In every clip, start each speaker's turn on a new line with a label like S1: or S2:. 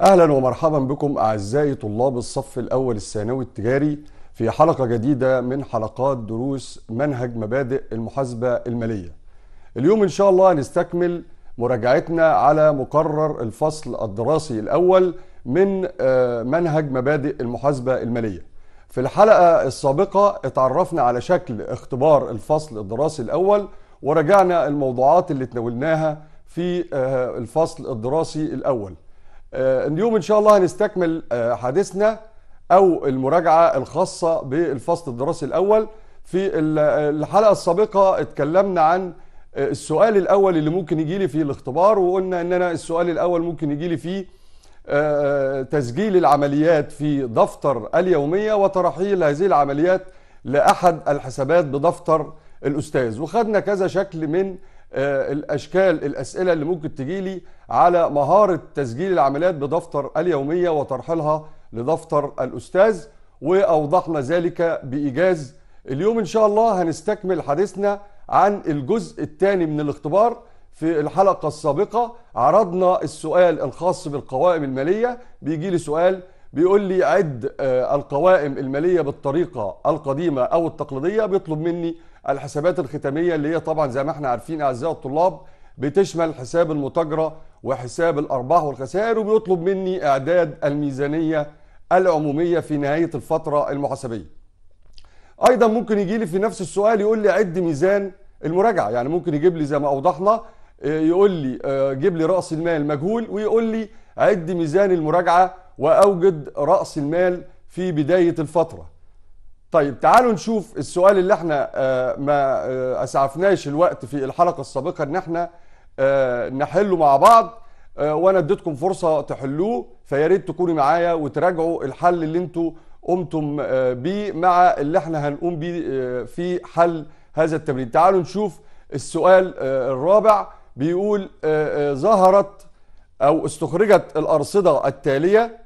S1: اهلا ومرحبا بكم اعزائي طلاب الصف الاول الثانوي التجاري في حلقه جديده من حلقات دروس منهج مبادئ المحاسبه الماليه. اليوم ان شاء الله هنستكمل مراجعتنا على مقرر الفصل الدراسي الاول من آه، منهج مبادئ المحاسبه الماليه. في الحلقه السابقه اتعرفنا على شكل اختبار الفصل الدراسي الاول وراجعنا الموضوعات اللي تناولناها في آه، الفصل الدراسي الاول. آه، اليوم ان شاء الله هنستكمل آه، حديثنا او المراجعه الخاصه بالفصل الدراسي الاول في الحلقه السابقه اتكلمنا عن آه، السؤال الاول اللي ممكن يجي لي في الاختبار وقلنا ان انا السؤال الاول ممكن يجي لي فيه تسجيل العمليات في دفتر اليوميه وترحيل هذه العمليات لاحد الحسابات بدفتر الاستاذ وخدنا كذا شكل من الاشكال الاسئله اللي ممكن تجي لي على مهارة تسجيل العمليات بدفتر اليومية وترحيلها لدفتر الأستاذ وأوضحنا ذلك بإيجاز اليوم إن شاء الله هنستكمل حديثنا عن الجزء الثاني من الاختبار في الحلقة السابقة عرضنا السؤال الخاص بالقوائم المالية بيجي لي سؤال بيقول لي عد آه، القوائم المالية بالطريقة القديمة أو التقليدية بيطلب مني الحسابات الختامية اللي هي طبعا زي ما احنا عارفين أعزائي الطلاب بتشمل حساب المتاجرة وحساب الأرباح والخسائر وبيطلب مني إعداد الميزانية العمومية في نهاية الفترة المحاسبية أيضا ممكن يجي لي في نفس السؤال يقول لي عد ميزان المراجعة يعني ممكن يجيب لي زي ما أوضحنا آه، يقول لي آه، جيب لي رأس المال مجهول ويقول لي عد ميزان المراجعة وأوجد رأس المال في بداية الفترة طيب تعالوا نشوف السؤال اللي احنا آه، ما اسعفناش الوقت في الحلقة السابقة ان احنا آه، نحله مع بعض آه، وانا اديتكم فرصه تحلوه فيا ريت تكونوا معايا وتراجعوا الحل اللي انتوا قمتم آه، بيه مع اللي احنا هنقوم بيه في حل هذا التمرين تعالوا نشوف السؤال الرابع بيقول ظهرت او استخرجت الارصده التاليه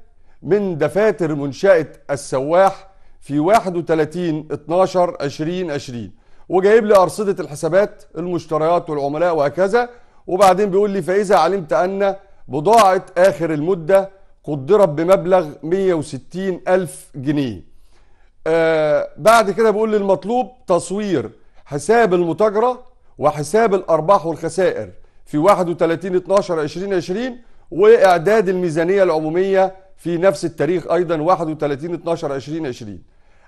S1: من دفاتر منشاه السواح في 31 12 2020 وجايب لي ارصده الحسابات المشتريات والعملاء وهكذا وبعدين بيقول لي فاذا علمت ان بضاعه اخر المده قدرت بمبلغ 160 الف جنيه آه بعد كده بيقول لي المطلوب تصوير حساب المتاجره وحساب الارباح والخسائر في 31 12 2020 واعداد الميزانيه العموميه في نفس التاريخ ايضا 31 12 2020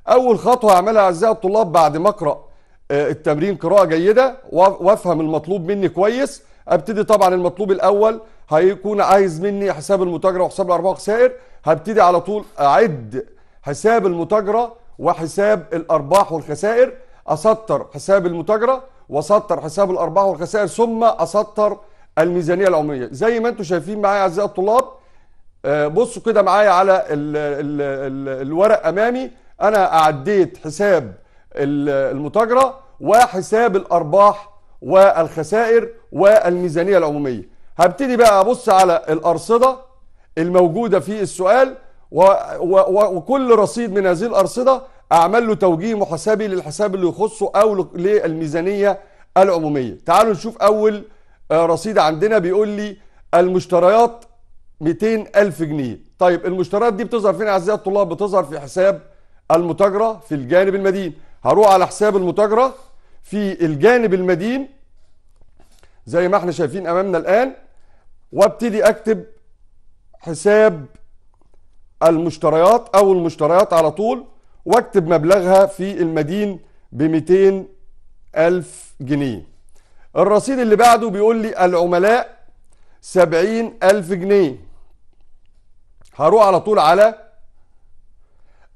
S1: اول خطوه هعملها اعزائي الطلاب بعد ما اقرا آه، التمرين قراءه جيده وافهم المطلوب مني كويس ابتدي طبعا المطلوب الاول هيكون عايز مني حساب المتاجره وحساب الارباح والخسائر هبتدي على طول اعد حساب المتاجره وحساب الارباح والخسائر اسطر حساب المتاجره واسطر حساب الارباح والخسائر ثم اسطر الميزانيه العموميه زي ما انتم شايفين معايا اعزائي الطلاب آه، بصوا كده معايا على الـ الـ الـ الورق امامي انا عديت حساب المتاجره وحساب الارباح والخسائر والميزانيه العموميه هبتدي بقى ابص على الارصده الموجوده في السؤال و و وكل رصيد من هذه الارصده اعمل له توجيه محاسبي للحساب اللي يخصه او للميزانيه العموميه تعالوا نشوف اول آه، رصيد عندنا بيقول لي المشتريات 200 ألف جنيه طيب المشتريات دي بتظهر فين أعزائي الطلاب بتظهر في حساب المتاجرة في الجانب المدين هروح على حساب المتاجرة في الجانب المدين زي ما احنا شايفين امامنا الان وابتدي اكتب حساب المشتريات او المشتريات على طول واكتب مبلغها في المدين ب ألف جنيه الرصيد اللي بعده بيقول لي العملاء سبعين ألف جنيه هروح على طول على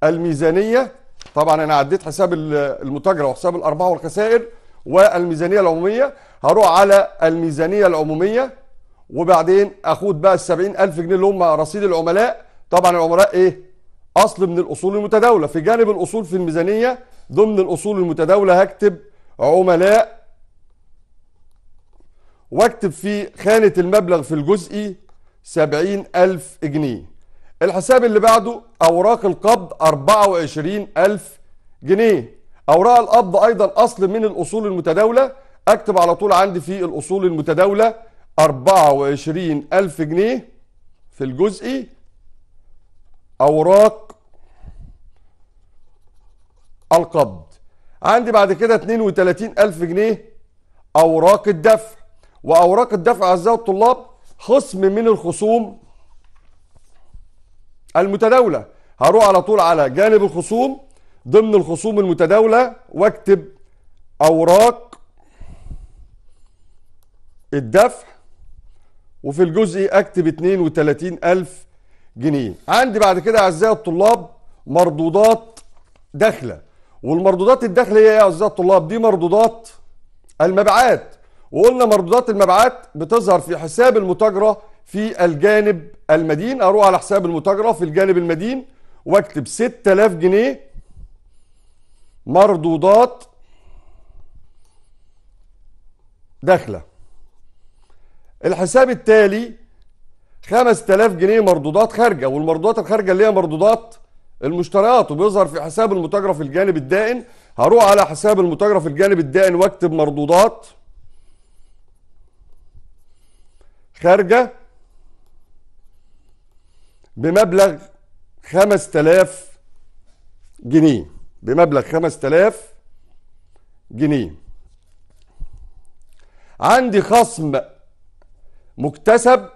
S1: الميزانية طبعا انا عديت حساب المتاجره وحساب الارباح والخسائر والميزانيه العموميه هروح على الميزانيه العموميه وبعدين اخد بقى ال 70000 جنيه اللي هم رصيد العملاء طبعا العملاء ايه اصل من الاصول المتداوله في جانب الاصول في الميزانيه ضمن الاصول المتداوله هكتب عملاء واكتب في خانه المبلغ في الجزئي 70000 جنيه الحساب اللي بعده اوراق القبض 24000 جنيه اوراق القبض ايضا اصل من الاصول المتداوله اكتب على طول عندي في الاصول المتداوله 24000 جنيه في الجزئي اوراق القبض عندي بعد كده 32000 جنيه اوراق الدفع واوراق الدفع اعزائي الطلاب خصم من الخصوم المتداولة هروح على طول على جانب الخصوم ضمن الخصوم المتداولة واكتب أوراق الدفع وفي الجزء اكتب 32000 جنيه عندي بعد كده اعزائي الطلاب مردودات داخله والمردودات الداخله هي ايه يا اعزائي الطلاب دي مردودات المبيعات وقلنا مردودات المبيعات بتظهر في حساب المتاجره في الجانب المدين اروح على حساب المتاجره في الجانب المدين واكتب 6000 جنيه مردودات داخله الحساب التالي 5000 جنيه مردودات خارجه والمردودات الخارجه اللي هي مردودات المشتريات وبيظهر في حساب المتاجره في الجانب الدائن هروح على حساب المتاجره في الجانب الدائن واكتب مردودات خارجه بمبلغ 5000 جنيه بمبلغ 5000 جنيه عندي خصم مكتسب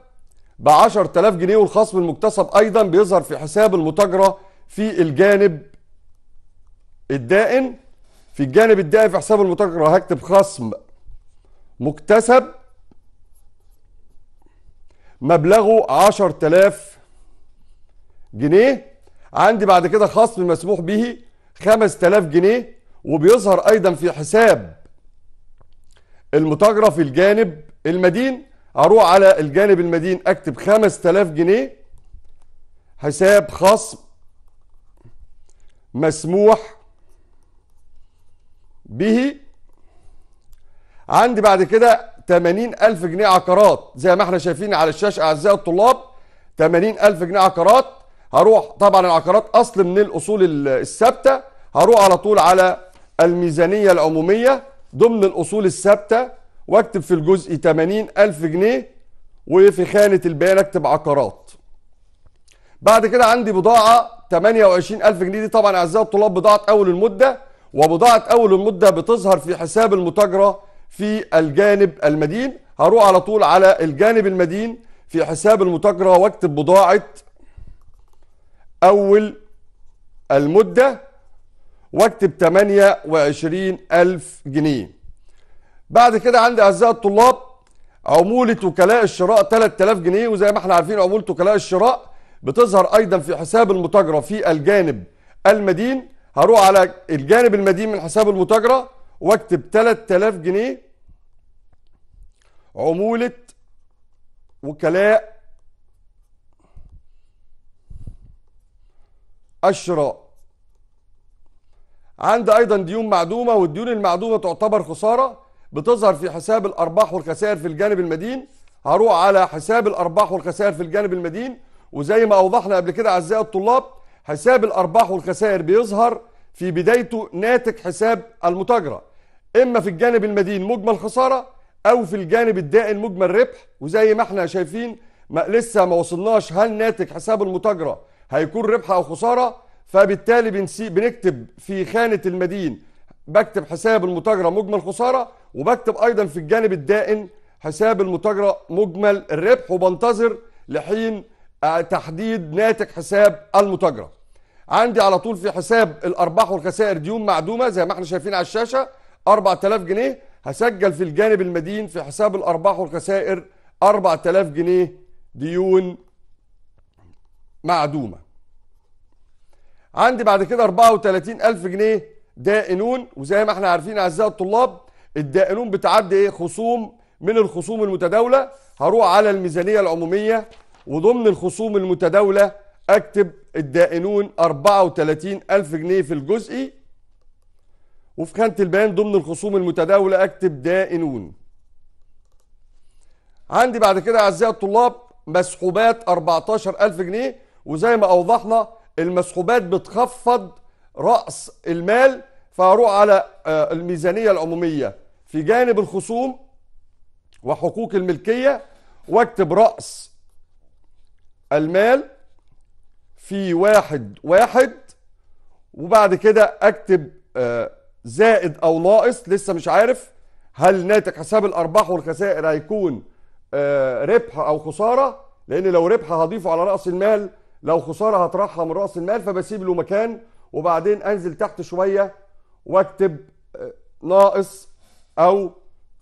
S1: ب 10000 جنيه والخصم المكتسب ايضا بيظهر في حساب المتاجره في الجانب الدائن في الجانب الدائن في حساب المتاجره هكتب خصم مكتسب مبلغه 10000 جنيه عندي بعد كده خصم مسموح به 5000 جنيه وبيظهر ايضا في حساب المتاجره في الجانب المدين اروح على الجانب المدين اكتب 5000 جنيه حساب خصم مسموح به عندي بعد كده 80000 جنيه عقارات زي ما احنا شايفين على الشاشه اعزائي الطلاب 80000 جنيه عقارات هروح طبعا العقارات اصل من الاصول الثابته هروح على طول على الميزانيه العموميه ضمن الاصول الثابته واكتب في الجزء 80000 جنيه وفي خانه البيان اكتب عقارات بعد كده عندي بضاعه 28000 جنيه دي طبعا اعزائي الطلاب بضاعه اول المده وبضاعه اول المده بتظهر في حساب المتاجره في الجانب المدين هروح على طول على الجانب المدين في حساب المتاجره واكتب بضاعه أول المدة واكتب 28000 ألف جنيه بعد كده عندي أعزائي الطلاب عمولة وكلاء الشراء 3000 جنيه وزي ما احنا عارفين عمولة وكلاء الشراء بتظهر أيضا في حساب المتاجرة في الجانب المدين هروح على الجانب المدين من حساب المتاجرة واكتب 3000 جنيه عمولة وكلاء الشراء عندي ايضا ديون معدومه والديون المعدومه تعتبر خساره بتظهر في حساب الارباح والخسائر في الجانب المدين هروح على حساب الارباح والخسائر في الجانب المدين وزي ما اوضحنا قبل كده اعزائي الطلاب حساب الارباح والخسائر بيظهر في بدايته ناتج حساب المتاجره اما في الجانب المدين مجمل خساره او في الجانب الدائن مجمل ربح وزي ما احنا شايفين ما لسه ما وصلناش هل ناتج حساب المتاجره هيكون ربح او خساره فبالتالي بنكتب في خانه المدين بكتب حساب المتاجره مجمل خساره وبكتب ايضا في الجانب الدائن حساب المتاجره مجمل الربح وبنتظر لحين آه، تحديد ناتج حساب المتاجره. عندي على طول في حساب الارباح والخسائر ديون معدومه زي ما احنا شايفين على الشاشه 4000 جنيه هسجل في الجانب المدين في حساب الارباح والخسائر 4000 جنيه ديون معدومة عندي بعد كده 34 ألف جنيه دائنون وزي ما احنا عارفين أعزائي الطلاب الدائنون بتعدي ايه خصوم من الخصوم المتداولة هروح على الميزانية العمومية وضمن الخصوم المتداولة أكتب الدائنون 34 ألف جنيه في الجزئي وفي خانة البيان ضمن الخصوم المتداولة أكتب دائنون عندي بعد كده أعزائي الطلاب مسحوبات 14000 جنيه وزي ما اوضحنا المسحوبات بتخفض راس المال فاروح على آه، الميزانيه العموميه في جانب الخصوم وحقوق الملكيه واكتب راس المال في واحد واحد وبعد كده اكتب آه، زائد او ناقص لسه مش عارف هل ناتج حساب الارباح والخسائر هيكون آه، ربح او خساره لان لو ربح هضيفه على راس المال لو خساره هطرحها من راس المال فبسيب له مكان وبعدين انزل تحت شويه واكتب آه، ناقص او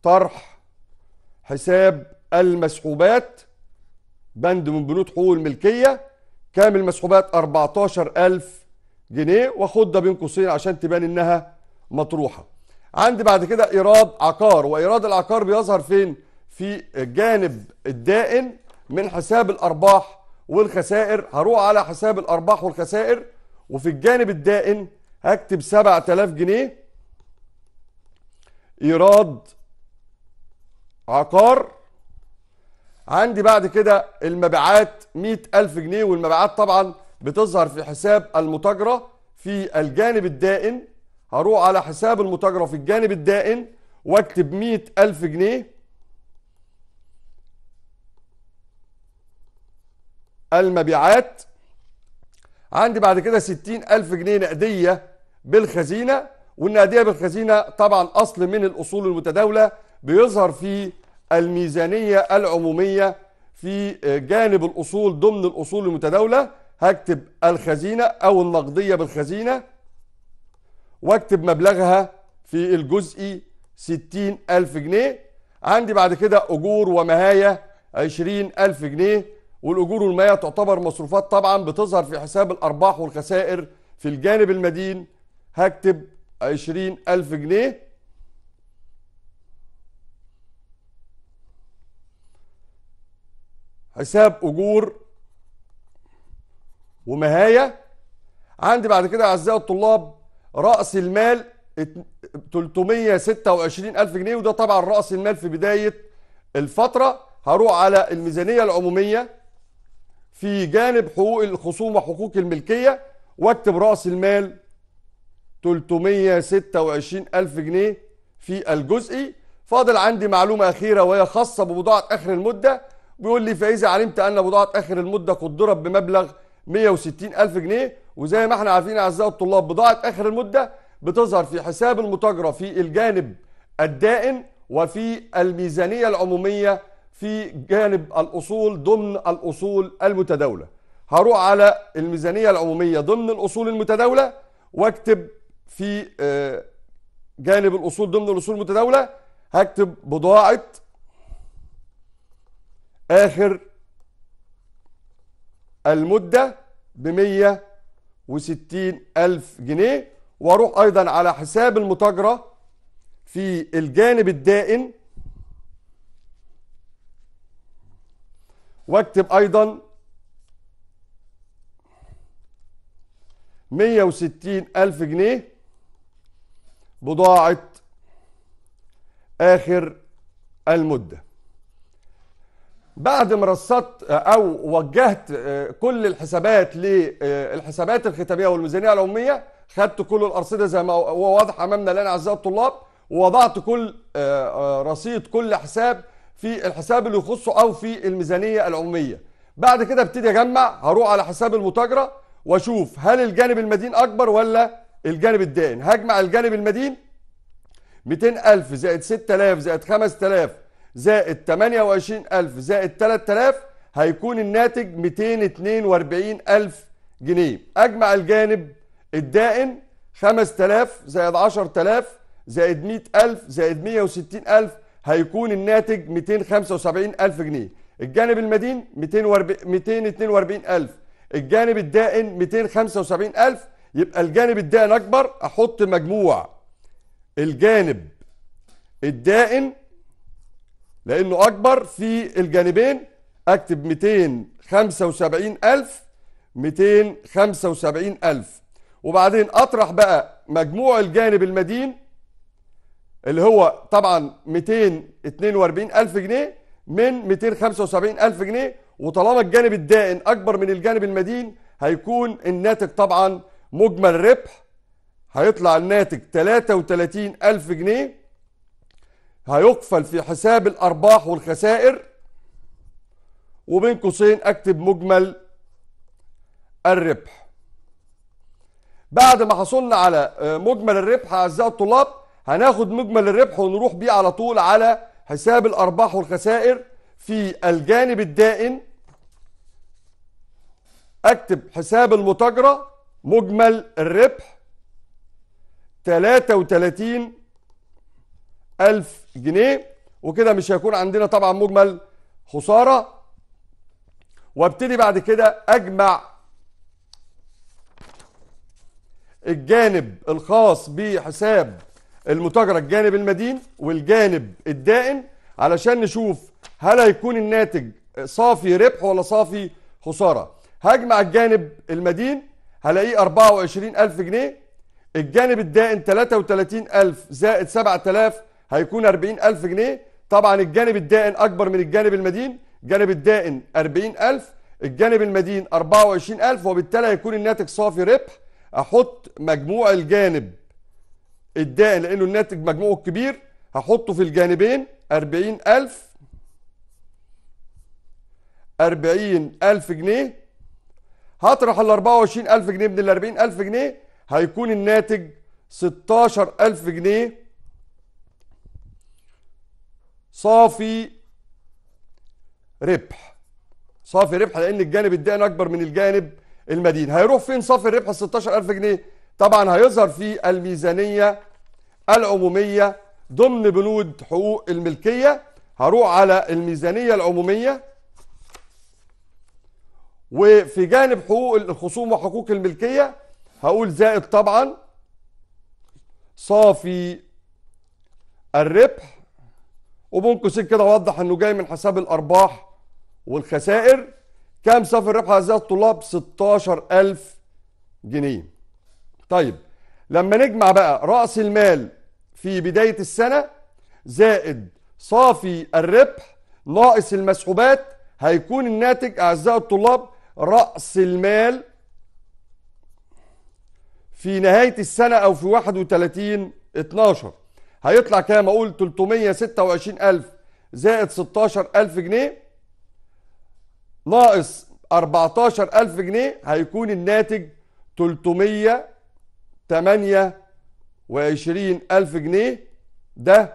S1: طرح حساب المسحوبات بند من بنود حقوق الملكيه كامل المسحوبات 14000 جنيه واخد ده بين قوسين عشان تبان انها مطروحه عندي بعد كده ايراد عقار وايراد العقار بيظهر فين في الجانب الدائن من حساب الارباح والخسائر هروح على حساب الارباح والخسائر وفي الجانب الدائن هكتب 7000 جنيه ايراد عقار عندي بعد كده المبيعات 100000 جنيه والمبيعات طبعا بتظهر في حساب المتاجرة في الجانب الدائن هروح على حساب المتاجرة في الجانب الدائن واكتب 100000 جنيه المبيعات عندي بعد كده 60000 جنيه نقديه بالخزينه والنقديه بالخزينه طبعا اصل من الاصول المتداوله بيظهر في الميزانيه العموميه في جانب الاصول ضمن الاصول المتداوله هكتب الخزينه او النقديه بالخزينه واكتب مبلغها في الجزئي 60000 جنيه عندي بعد كده أجور ومهاية 20000 جنيه والاجور والمياه تعتبر مصروفات طبعا بتظهر في حساب الارباح والخسائر في الجانب المدين هكتب عشرين ألف جنيه حساب أجور ومهاية عندي بعد كده أعزائي الطلاب رأس المال 326 ألف جنيه وده طبعا رأس المال في بداية الفترة هروح على الميزانية العمومية في جانب حقوق الخصوم وحقوق الملكية واكتب رأس المال 326 ألف جنيه في الجزئي فاضل عندي معلومة أخيرة وهي خاصة ببضاعة آخر المدة بيقول لي فإذا علمت أن بضاعة آخر المدة قدرت بمبلغ 160 ألف جنيه وزي ما احنا عارفين أعزائي الطلاب بضاعة آخر المدة بتظهر في حساب المتاجرة في الجانب الدائن وفي الميزانية العمومية في جانب الأصول ضمن الأصول المتداولة هروح على الميزانية العمومية ضمن الأصول المتداولة واكتب في آه، جانب الأصول ضمن الأصول المتداولة هكتب بضاعة آخر المدة ب 160 ألف جنيه وأروح أيضا على حساب المتاجرة في الجانب الدائن واكتب ايضا 160 ألف جنيه بضاعة آخر المدة بعد ما رصدت أو وجهت آه، كل الحسابات للحسابات آه، الختامية والميزانية العمومية خدت كل الأرصدة زي ما هو واضح أمامنا الآن أعزائي الطلاب ووضعت كل آه، رصيد كل حساب في الحساب اللي يخصه او في الميزانيه العموميه بعد كده ابتدي اجمع هروح على حساب المتاجره واشوف هل الجانب المدين اكبر ولا الجانب الدائن هجمع الجانب المدين 200000 زائد 6000 زائد 5000 زائد 28000 زائد 3000 هيكون الناتج 242000 جنيه اجمع الجانب الدائن 5000 زائد 10000 زائد 100000 زائد 160000 هيكون الناتج 275 ألف جنيه الجانب المدين 242 ألف الجانب الدائن 275 ألف يبقى الجانب الدائن أكبر أحط مجموع الجانب الدائن لأنه أكبر في الجانبين أكتب 275 ألف 275 ألف وبعدين أطرح بقى مجموع الجانب المدين اللي هو طبعا 242 ألف جنيه من 275 ألف جنيه وطالما الجانب الدائن أكبر من الجانب المدين هيكون الناتج طبعا مجمل ربح هيطلع الناتج 33 ألف جنيه هيقفل في حساب الأرباح والخسائر وبين قوسين أكتب مجمل الربح بعد ما حصلنا على آه، مجمل الربح أعزائي الطلاب هناخد مجمل الربح ونروح بيه على طول على حساب الارباح والخسائر في الجانب الدائن اكتب حساب المتاجرة مجمل الربح 33 ألف جنيه وكده مش هيكون عندنا طبعا مجمل خسارة وابتدي بعد كده أجمع الجانب الخاص بحساب المتاجرة الجانب المدين والجانب الدائن علشان نشوف هل هيكون الناتج صافي ربح ولا صافي خسارة هجمع الجانب المدين هلاقيه 24000 جنيه الجانب الدائن 33000 زائد 7000 هيكون 40000 جنيه طبعا الجانب الدائن أكبر من الجانب المدين الجانب الدائن 40000 الجانب المدين 24000 وبالتالي هيكون الناتج صافي ربح أحط مجموع الجانب الدائن لانه الناتج مجموعه كبير هحطه في الجانبين 40000 40000 جنيه هطرح ال 24000 جنيه من ال 40000 جنيه هيكون الناتج 16000 جنيه صافي ربح صافي ربح لان الجانب الدائن اكبر من الجانب المدين هيروح فين صافي الربح ال 16000 جنيه طبعا هيظهر في الميزانية العمومية ضمن بنود حقوق الملكية هروح على الميزانية العمومية وفي جانب حقوق الخصوم وحقوق الملكية هقول زائد طبعا صافي الربح وبنقصين كده اوضح انه جاي من حساب الارباح والخسائر كام صافي الربح اعزائي الطلاب 16000 جنيه طيب لما نجمع بقى راس المال في بدايه السنه زائد صافي الربح ناقص المسحوبات هيكون الناتج اعزائي الطلاب راس المال في نهايه السنه او في 31 12 هيطلع كام اقول 326000 زائد 16000 جنيه ناقص 14000 جنيه هيكون الناتج 300 وعشرين ألف جنيه ده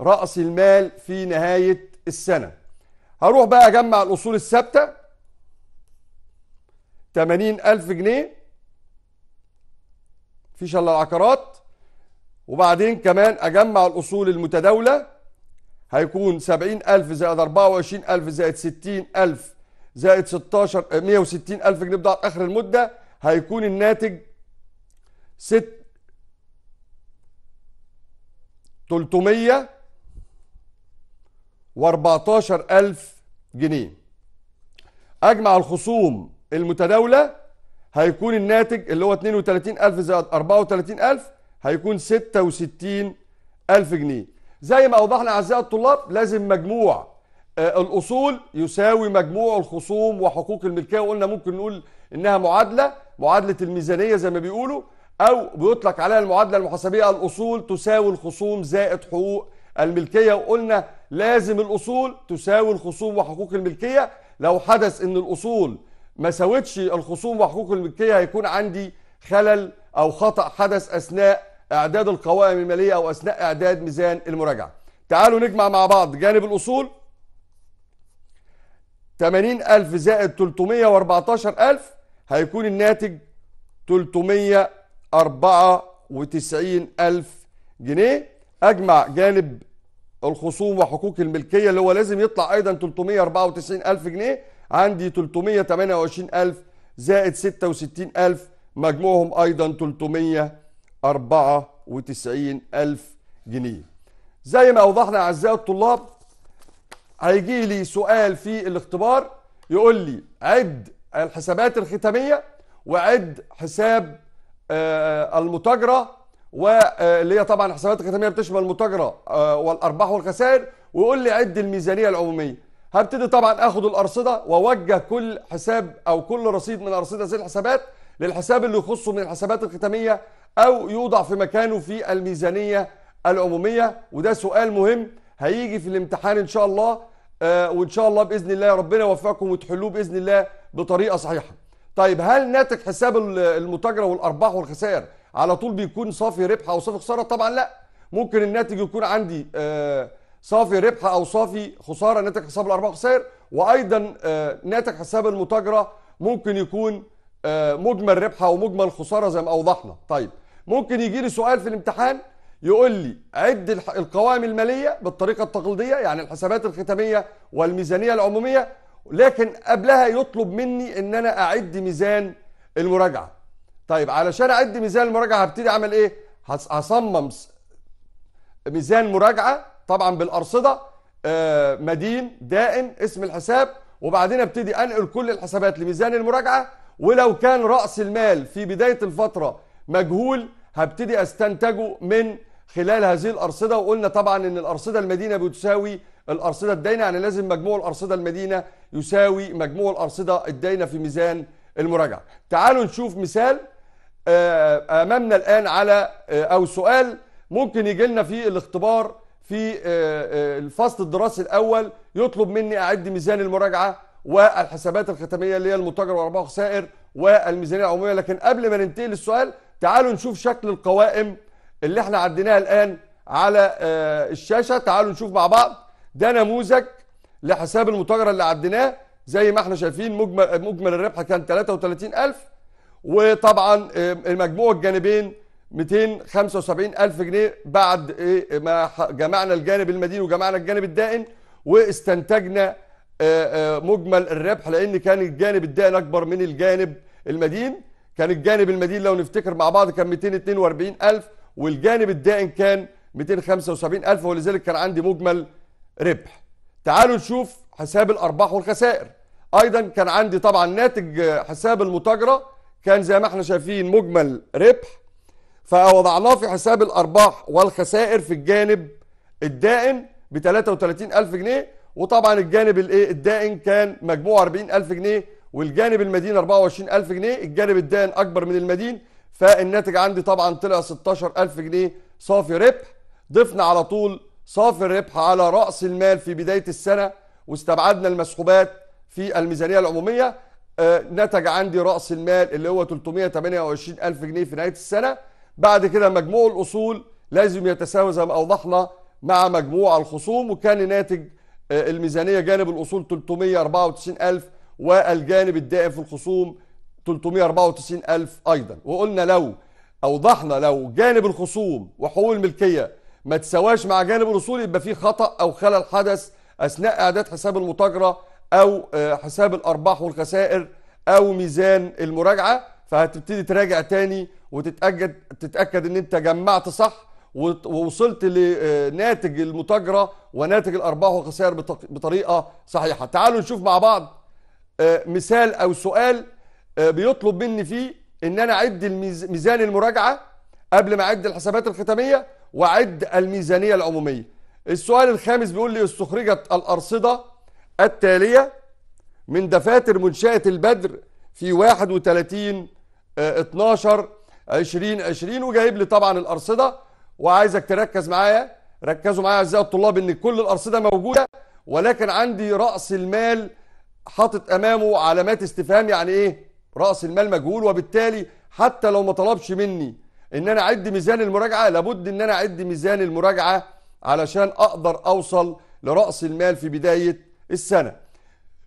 S1: رأس المال في نهاية السنة هروح بقى أجمع الأصول الثابتة تمانين ألف جنيه مفيش إلا العقارات وبعدين كمان أجمع الأصول المتداولة هيكون سبعين ألف زائد وعشرين ألف زائد ستين ألف زائد 16 وستين ألف جنيه بضاعة آخر المدة هيكون الناتج ست تلتمية واربعتاشر ألف جنيه أجمع الخصوم المتداولة هيكون الناتج اللي هو اتنين وتلاتين ألف زائد أربعة وتلاتين ألف هيكون ستة وستين ألف جنيه زي ما أوضحنا أعزائي الطلاب لازم مجموع آه، الأصول يساوي مجموع الخصوم وحقوق الملكية وقلنا ممكن نقول إنها معادلة معادلة الميزانية زي ما بيقولوا او بيطلق عليها المعادله المحاسبيه الاصول تساوي الخصوم زائد حقوق الملكيه وقلنا لازم الاصول تساوي الخصوم وحقوق الملكيه لو حدث ان الاصول ما ساوتش الخصوم وحقوق الملكيه هيكون عندي خلل او خطا حدث اثناء اعداد القوائم الماليه او اثناء اعداد ميزان المراجعه. تعالوا نجمع مع بعض جانب الاصول 80000 زائد 314000 هيكون الناتج 300 94 ألف جنيه أجمع جانب الخصوم وحقوق الملكية اللي هو لازم يطلع أيضا 394 ألف جنيه عندي 328 ألف زائد 66 ألف مجموعهم أيضا 394 ألف جنيه زي ما أوضحنا أعزائي الطلاب هيجي لي سؤال في الاختبار يقول لي عد الحسابات الختامية وعد حساب آه، المتاجره واللي آه، هي طبعا حسابات الختاميه بتشمل المتاجره آه، والارباح والخسائر ويقول لي عد الميزانيه العموميه هبتدي طبعا اخد الارصده واوجه كل حساب او كل رصيد من ارصده زي الحسابات للحساب اللي يخصه من الحسابات الختاميه او يوضع في مكانه في الميزانيه العموميه وده سؤال مهم هيجي في الامتحان ان شاء الله وان شاء الله باذن الله ربنا يوفقكم وتحلوه باذن الله بطريقه صحيحه طيب هل ناتج حساب المتاجره والارباح والخسائر على طول بيكون صافي ربح او صافي خساره طبعا لا ممكن الناتج يكون عندي آه، صافي ربح او صافي خساره ناتج حساب الارباح والخسائر وايضا آه، ناتج حساب المتاجره ممكن يكون آه، مجمل ربح او مجمل خساره زي ما اوضحنا طيب ممكن يجي لي سؤال في الامتحان يقول لي عد القوائم الماليه بالطريقه التقليديه يعني الحسابات الختاميه والميزانيه العموميه لكن قبلها يطلب مني ان انا اعد ميزان المراجعه طيب علشان اعد ميزان المراجعه هبتدي اعمل ايه هصمم ميزان مراجعه طبعا بالارصده آه، مدين دائم اسم الحساب وبعدين ابتدي انقل كل الحسابات لميزان المراجعه ولو كان راس المال في بدايه الفتره مجهول هبتدي استنتجه من خلال هذه الارصده وقلنا طبعا ان الارصده المدينه بتساوي الارصده الداينه يعني لازم مجموع الارصده المدينه يساوي مجموع الارصده الداينه في ميزان المراجعه تعالوا نشوف مثال آه، امامنا الان على آه، او سؤال ممكن يجي لنا في الاختبار في آه، الفصل الدراسي الاول يطلب مني اعد ميزان المراجعه والحسابات الختاميه اللي هي المتجر والأرباح والخسائر والميزانيه العموميه لكن قبل ما ننتقل للسؤال تعالوا نشوف شكل القوائم اللي احنا عديناها الان على الشاشه تعالوا نشوف مع بعض ده نموذج لحساب المتاجره اللي عديناه زي ما احنا شايفين مجمل مجمل الربح كان 33000 وطبعا آه، المجموع الجانبين 275000 جنيه بعد آه، ما جمعنا الجانب المدين وجمعنا الجانب الدائن واستنتجنا آه، مجمل الربح لان كان الجانب الدائن اكبر من الجانب المدين كان الجانب المدين لو نفتكر مع بعض كان 242000 والجانب الدائن كان 275000 ولذلك كان عندي مجمل ربح تعالوا نشوف حساب الارباح والخسائر ايضا كان عندي طبعا ناتج حساب المتاجره كان زي ما احنا شايفين مجمل ربح فوضعناه في حساب الارباح والخسائر في الجانب الدائن ب 33000 جنيه وطبعا الجانب الايه الدائن كان مجموعه 40000 جنيه والجانب المدين 24000 جنيه الجانب الدائن اكبر من المدين فالناتج عندي طبعا طلع 16000 جنيه صافي ربح ضفنا على طول صافي الربح على رأس المال في بداية السنة واستبعدنا المسحوبات في الميزانية العمومية آه، نتج عندي رأس المال اللي هو 328 ألف جنيه في نهاية السنة بعد كده مجموع الأصول لازم يتساوي زي ما أوضحنا مع مجموع الخصوم وكان ناتج آه، الميزانية جانب الأصول 394 ألف والجانب الدائم في الخصوم 394 ألف أيضا وقلنا لو أوضحنا لو جانب الخصوم وحقوق الملكية ما تساواش مع جانب الوصول يبقى في خطأ أو خلل حدث أثناء إعداد حساب المتاجرة أو آه، حساب الأرباح والخسائر أو ميزان المراجعة فهتبتدي تراجع تاني وتتأكد تتأكد إن أنت جمعت صح ووصلت لناتج آه، المتاجرة وناتج الأرباح والخسائر بطريقة صحيحة تعالوا نشوف مع بعض آه، مثال أو سؤال بيطلب مني فيه إن أنا أعد ميزان المراجعة قبل ما أعد الحسابات الختامية وعد الميزانية العمومية السؤال الخامس بيقول لي استخرجت الأرصدة التالية من دفاتر منشأة البدر في 31 12 2020 وجايب لي طبعا الأرصدة وعايزك تركز معايا ركزوا معايا أعزائي الطلاب إن كل الأرصدة موجودة ولكن عندي رأس المال حاطط أمامه علامات استفهام يعني إيه رأس المال مجهول وبالتالي حتى لو ما طلبش مني ان انا اعد ميزان المراجعه لابد ان انا اعد ميزان المراجعه علشان اقدر اوصل لراس المال في بدايه السنه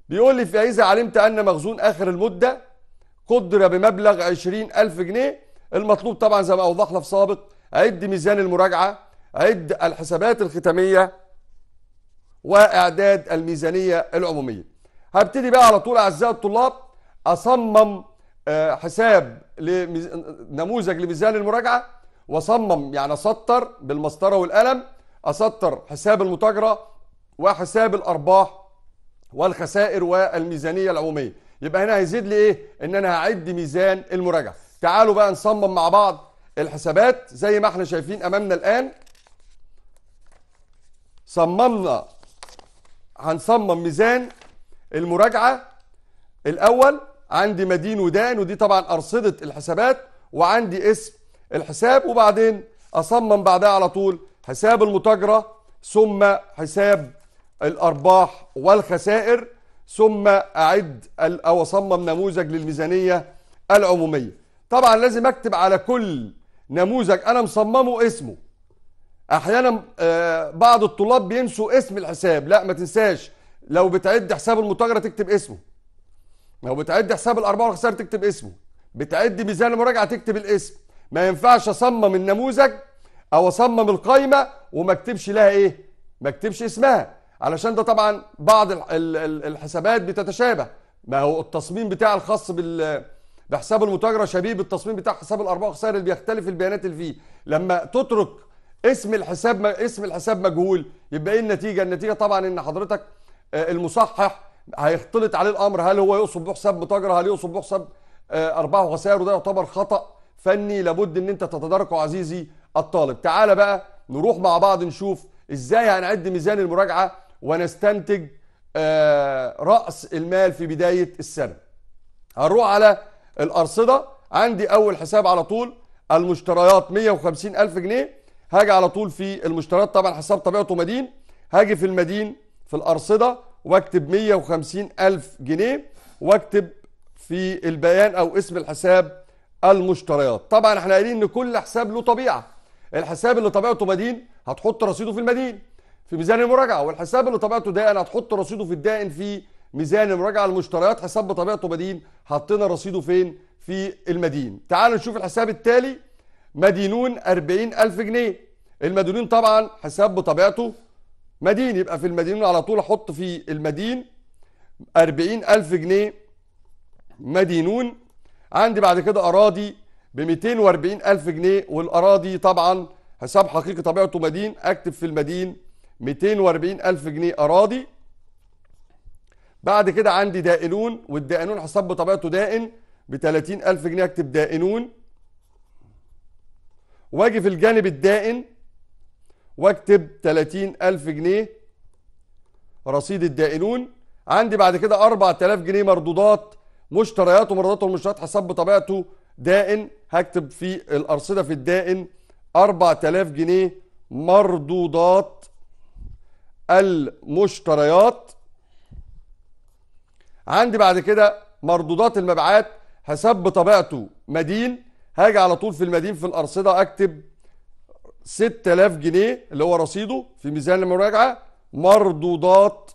S1: بيقول لي فاذا علمت ان مخزون اخر المده قدر بمبلغ 20000 جنيه المطلوب طبعا زي ما اوضحنا في سابق اعد ميزان المراجعه اعد الحسابات الختاميه واعداد الميزانيه العموميه هبتدي بقى على طول اعزائي الطلاب اصمم آه، حساب نموذج لميزان المراجعه واصمم يعني اسطر بالمسطره والقلم اسطر حساب المتاجره وحساب الارباح والخسائر والميزانيه العموميه يبقى هنا هيزيد لي ايه ان انا هعد ميزان المراجعه تعالوا بقى نصمم مع بعض الحسابات زي ما احنا شايفين امامنا الان صممنا هنصمم ميزان المراجعه الاول عندي مدين ودان ودي طبعا أرصدة الحسابات وعندي اسم الحساب وبعدين أصمم بعدها على طول حساب المتاجرة ثم حساب الأرباح والخسائر ثم أعد أو أصمم نموذج للميزانية العمومية طبعا لازم أكتب على كل نموذج أنا مصممه اسمه أحيانا آه، بعض الطلاب بينسوا اسم الحساب لا ما تنساش لو بتعد حساب المتاجرة تكتب اسمه ما هو بتعد حساب الاربعه والخسائر تكتب اسمه بتعد ميزان المراجعه تكتب الاسم ما ينفعش اصمم النموذج او اصمم القايمه وما اكتبش لها ايه ما اكتبش اسمها علشان ده طبعا بعض الحسابات بتتشابه ما هو التصميم بتاع الخاص بال بحساب المتاجره شبيه بالتصميم بتاع حساب الارباح والخسائر اللي بيختلف البيانات اللي فيه لما تترك اسم الحساب اسم الحساب مجهول يبقى ايه النتيجه النتيجه طبعا ان حضرتك آه، المصحح هيختلط عليه الامر هل هو يقصد بحساب متاجره هل يقصد بحساب آه، ارباح وخسائر وده يعتبر خطا فني لابد ان انت تتداركه عزيزي الطالب تعال بقى نروح مع بعض نشوف ازاي هنعد ميزان المراجعه ونستنتج آه، راس المال في بدايه السنه هنروح على الارصده عندي اول حساب على طول المشتريات 150 ألف جنيه هاجي على طول في المشتريات طبعا حساب طبيعته مدين هاجي في المدين في الأرصدة واكتب 150 ألف جنيه واكتب في البيان أو اسم الحساب المشتريات طبعا احنا قايلين ان كل حساب له طبيعة الحساب اللي طبيعته مدين هتحط رصيده في المدين في ميزان المراجعة والحساب اللي طبيعته دائن هتحط رصيده في الدائن في ميزان المراجعة المشتريات حساب بطبيعته مدين حطينا رصيده فين في المدين تعالوا نشوف الحساب التالي مدينون 40000 جنيه المدينون طبعا حساب بطبيعته مدين يبقى في المدينون على طول احط في المدين 40000 جنيه مدينون عندي بعد كده اراضي ب 240000 جنيه والاراضي طبعا حساب حقيقي طبيعته مدين اكتب في المدين 240000 جنيه اراضي بعد كده عندي دائنون والدائنون حساب بطبيعته دائن ب 30000 جنيه اكتب دائنون واجي في الجانب الدائن واكتب 30000 جنيه رصيد الدائنون عندي بعد كده 4000 جنيه مردودات مشتريات ومردودات ومشتريات حسب بطبيعته دائن هكتب في الأرصدة في الدائن 4000 جنيه مردودات المشتريات عندي بعد كده مردودات المبيعات حسب بطبيعته مدين هاجي على طول في المدين في الأرصدة أكتب 6000 جنيه اللي هو رصيده في ميزان المراجعه مردودات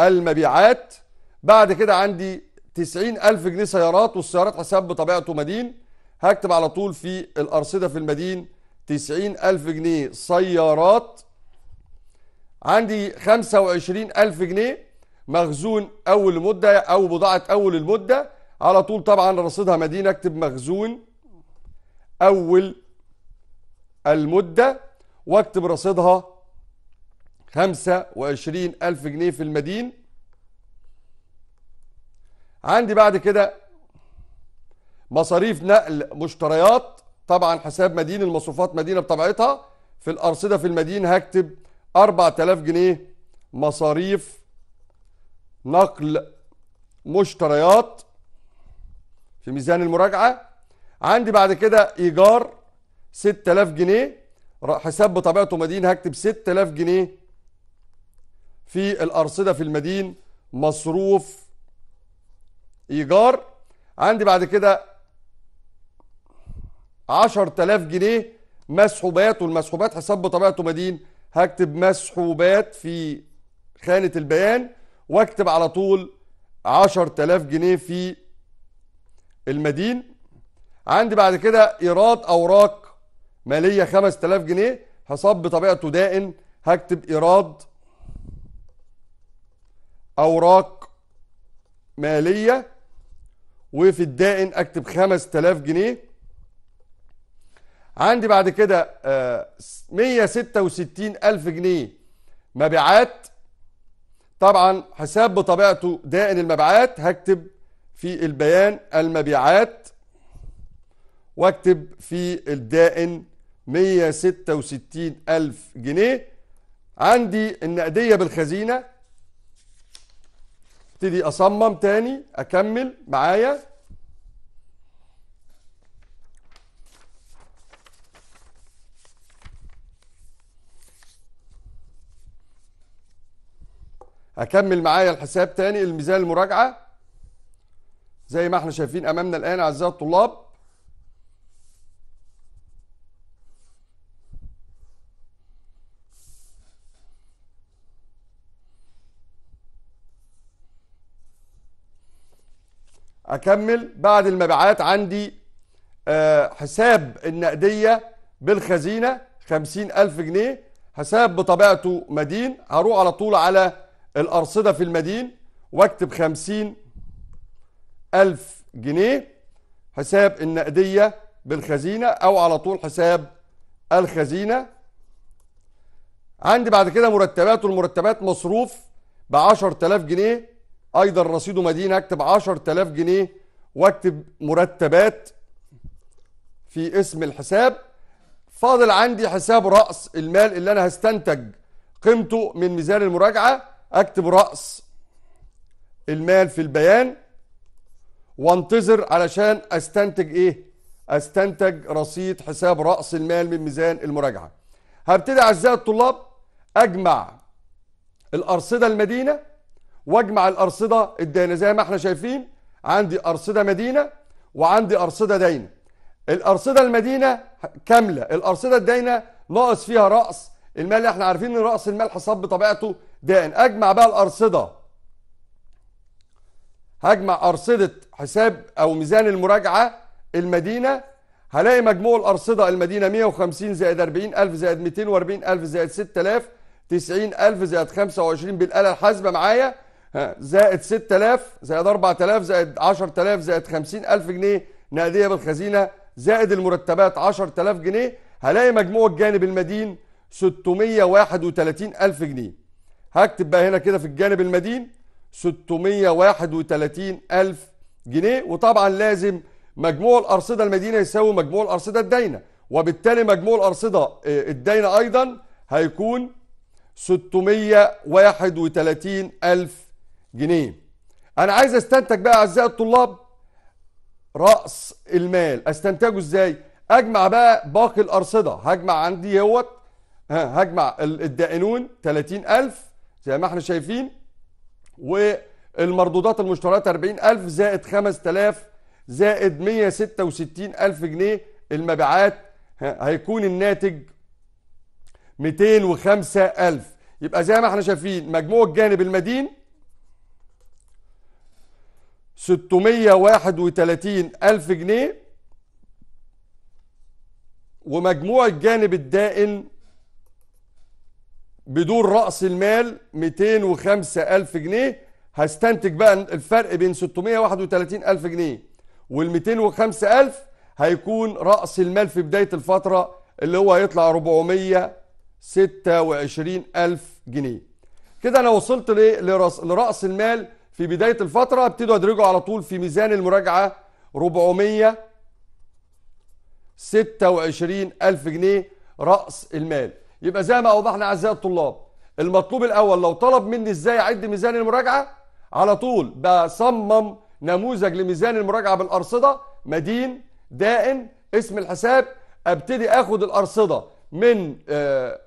S1: المبيعات بعد كده عندي 90000 جنيه سيارات والسيارات حساب بطبيعته مدين هكتب على طول في الأرصدة في المدين 90000 جنيه سيارات عندي 25000 جنيه مخزون أول مدة أو بضاعة أول المدة على طول طبعا رصيدها مدينة اكتب مخزون أول المدة واكتب رصيدها 25 ألف جنيه في المدين عندي بعد كده مصاريف نقل مشتريات طبعا حساب مدين المصروفات مدينة بطبيعتها في الأرصدة في المدين هكتب 4000 جنيه مصاريف نقل مشتريات في ميزان المراجعة عندي بعد كده إيجار 6000 جنيه حساب بطبيعته مدين هكتب 6000 جنيه في الأرصدة في المدين مصروف إيجار عندي بعد كده 10000 جنيه مسحوبات والمسحوبات حساب بطبيعته مدين هكتب مسحوبات في خانة البيان واكتب على طول 10000 جنيه في المدين عندي بعد كده إيراد أوراق ماليه 5000 جنيه هصب بطبيعته دائن هكتب ايراد اوراق ماليه وفي الدائن اكتب 5000 جنيه عندي بعد كده 166 آه، ألف جنيه مبيعات طبعا حساب بطبيعته دائن المبيعات هكتب في البيان المبيعات واكتب في الدائن 166 ألف جنيه عندي النقدية بالخزينة ابتدي أصمم تاني أكمل معايا أكمل معايا الحساب تاني الميزان المراجعة زي ما احنا شايفين أمامنا الآن أعزائي الطلاب اكمل بعد المبيعات عندي آه، حساب النقديه بالخزينه خمسين ألف جنيه حساب بطبيعته مدين هروح على طول على الأرصدة في المدين واكتب خمسين ألف جنيه حساب النقدية بالخزينة أو على طول حساب الخزينة عندي بعد كده مرتبات والمرتبات مصروف بعشر تلاف جنيه ايضا رصيده مدينه اكتب 10000 جنيه واكتب مرتبات في اسم الحساب فاضل عندي حساب راس المال اللي انا هستنتج قيمته من ميزان المراجعه اكتب راس المال في البيان وانتظر علشان استنتج ايه استنتج رصيد حساب راس المال من ميزان المراجعه هبتدي اعزائي الطلاب اجمع الارصده المدينه واجمع الارصده الداينه زي ما احنا شايفين عندي ارصده مدينه وعندي ارصده داينه الارصده المدينه كامله الارصده الداينه ناقص فيها راس اللي احنا عارفين ان راس المال صب بطبيعته دائن اجمع بقى الارصده هجمع ارصده حساب او ميزان المراجعه المدينه هلاقي مجموع الارصده المدينه 150 زائد 40000 زائد 240000 زائد 6000 90000 زائد 25 بالاله الحاسبه معايا زائد 6000 زائد 4000 زائد 10000 زائد 50000 جنيه نقديه بالخزينه زائد المرتبات 10000 جنيه هلاقي مجموع الجانب المدين 631000 جنيه هكتب بقى هنا كده في الجانب المدين 631000 جنيه وطبعا لازم مجموع الارصده المدينه يساوي مجموع الارصده الداينه وبالتالي مجموع الارصده آه، الداينه ايضا هيكون 631000 جنيه جنيه انا عايز استنتج بقى اعزائي الطلاب راس المال استنتجه ازاي اجمع بقى باقي الارصده هجمع عندي اهوت هجمع الدائنون 30000 زي ما احنا شايفين والمردودات المشتريات 40000 زائد 5000 زائد 166000 جنيه المبيعات هيكون الناتج 205000 يبقى زي ما احنا شايفين مجموع الجانب المدين 631 ألف جنيه ومجموع الجانب الدائن بدون رأس المال 205 ألف جنيه هستنتج بقى الفرق بين 631 ألف جنيه وال 205 ألف هيكون رأس المال في بداية الفترة اللي هو هيطلع 426 ألف جنيه كده أنا وصلت لرأس المال في بدايه الفتره ابتدوا ادرجوا على طول في ميزان المراجعه 426 الف جنيه راس المال يبقى زي ما اوضحنا اعزائي الطلاب المطلوب الاول لو طلب مني ازاي اعد ميزان المراجعه على طول بصمم نموذج لميزان المراجعه بالارصده مدين دائن اسم الحساب ابتدي اخد الارصده من آه،